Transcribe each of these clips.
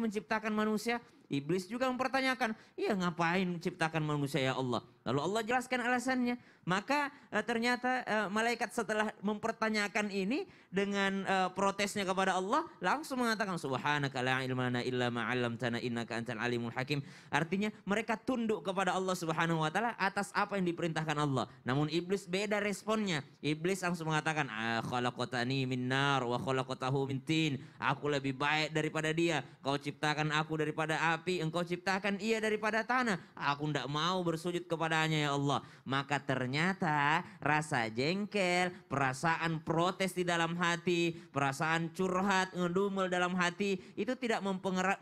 menciptakan manusia Iblis juga mempertanyakan, iya ngapain menciptakan manusia ya Allah? Lalu Allah jelaskan alasannya. Maka e, ternyata e, malaikat setelah mempertanyakan ini dengan e, protesnya kepada Allah langsung mengatakan subhanaka la ilmana illa ma 'allamtana innaka antal alimul hakim. Artinya mereka tunduk kepada Allah Subhanahu wa taala atas apa yang diperintahkan Allah. Namun iblis beda responnya. Iblis langsung mengatakan ini ah, min nar wa kota min tin. Aku lebih baik daripada dia. Kau ciptakan aku daripada api, engkau ciptakan ia daripada tanah. Aku tidak mau bersujud kepadanya ya Allah. Maka ternyata rasa jengkel, perasaan protes di dalam hati, perasaan curhat, ngedumel dalam hati, itu tidak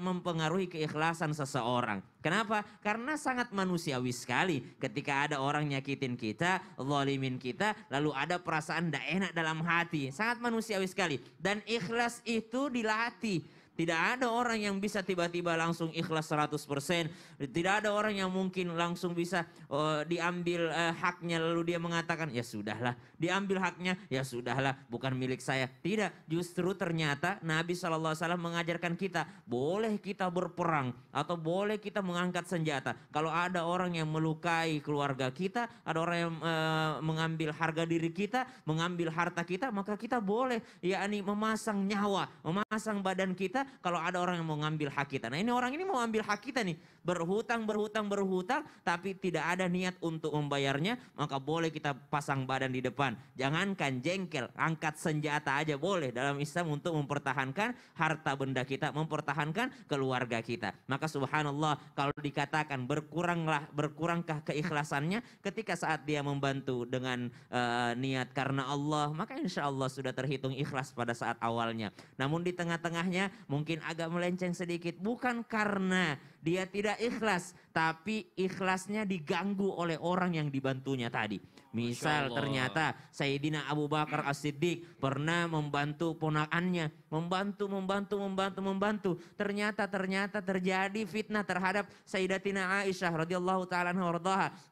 mempengaruhi keikhlasan seseorang. Kenapa? Karena sangat manusiawi sekali ketika ada orang nyakitin kita, zalimin kita, lalu ada perasaan tidak enak dalam hati. Sangat manusiawi sekali. Dan ikhlas itu dilatih tidak ada orang yang bisa tiba-tiba langsung ikhlas 100%. Tidak ada orang yang mungkin langsung bisa uh, diambil uh, haknya lalu dia mengatakan, "Ya sudahlah, diambil haknya, ya sudahlah, bukan milik saya." Tidak, justru ternyata Nabi SAW mengajarkan kita, boleh kita berperang atau boleh kita mengangkat senjata. Kalau ada orang yang melukai keluarga kita, ada orang yang uh, mengambil harga diri kita, mengambil harta kita, maka kita boleh yakni memasang nyawa, memasang badan kita kalau ada orang yang mau ngambil hak kita. Nah ini orang ini mau ambil hak kita nih. Berhutang, berhutang, berhutang tapi tidak ada niat untuk membayarnya. Maka boleh kita pasang badan di depan. Jangankan jengkel, angkat senjata aja boleh dalam Islam untuk mempertahankan harta benda kita. Mempertahankan keluarga kita. Maka subhanallah kalau dikatakan berkuranglah, berkurangkah keikhlasannya ketika saat dia membantu dengan uh, niat karena Allah. Maka insya Allah sudah terhitung ikhlas pada saat awalnya. Namun di tengah-tengahnya mungkin agak melenceng sedikit, bukan karena dia tidak ikhlas, tapi ikhlasnya diganggu oleh orang yang dibantunya tadi. Misal ternyata Sayyidina Abu Bakar As-Siddiq pernah membantu ponakannya, membantu, membantu, membantu, membantu. Ternyata ternyata terjadi fitnah terhadap Sayyidatina Aisyah radhiyallahu taala anha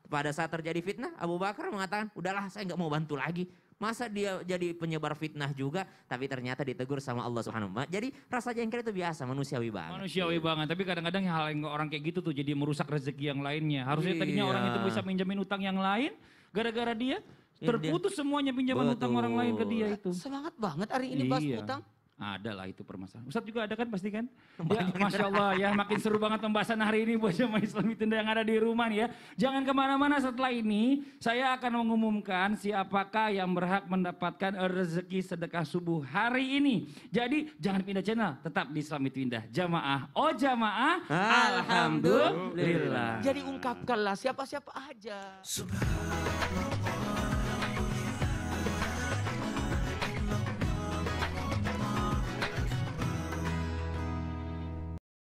pada saat terjadi fitnah, Abu Bakar mengatakan, "Udahlah, saya nggak mau bantu lagi." Masa dia jadi penyebar fitnah juga, tapi ternyata ditegur sama Allah Subhanahu Wa Jadi rasa jengkel itu biasa, manusiawi banget. Manusiawi iya. banget, tapi kadang-kadang hal yang orang kayak gitu tuh jadi merusak rezeki yang lainnya. Harusnya iya. tadinya orang itu bisa minjamin utang yang lain, gara-gara dia iya, terputus semuanya pinjaman Betul. utang orang lain ke dia itu. Semangat banget hari ini iya. bahas utang. Ada lah itu permasalahan. Ustadz juga ada kan pasti kan? Ya, Masya Allah ya makin seru banget pembahasan hari ini buat jemaah Islam itu yang ada di rumah nih ya. Jangan kemana-mana setelah ini saya akan mengumumkan siapakah yang berhak mendapatkan rezeki sedekah subuh hari ini. Jadi jangan pindah channel, tetap di Islam itu indah. Jamaah, oh jamaah, alhamdulillah. Jadi ungkapkanlah siapa-siapa aja. Subhanallah.